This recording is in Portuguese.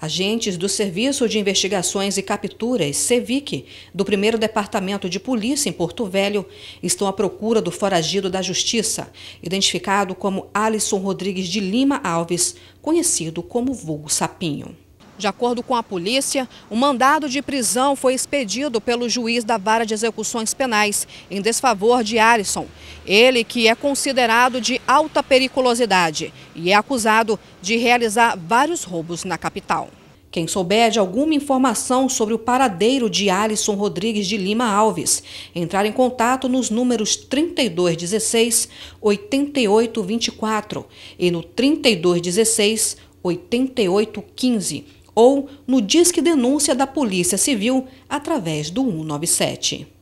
Agentes do Serviço de Investigações e Capturas, SEVIC, do 1 Departamento de Polícia em Porto Velho, estão à procura do foragido da Justiça, identificado como Alisson Rodrigues de Lima Alves, conhecido como Vulgo Sapinho. De acordo com a polícia, o mandado de prisão foi expedido pelo juiz da vara de execuções penais, em desfavor de Alisson. Ele que é considerado de alta periculosidade e é acusado de realizar vários roubos na capital. Quem souber de alguma informação sobre o paradeiro de Alisson Rodrigues de Lima Alves, entrar em contato nos números 3216 8824 e no 3216 8815 ou no Disque Denúncia da Polícia Civil através do 197.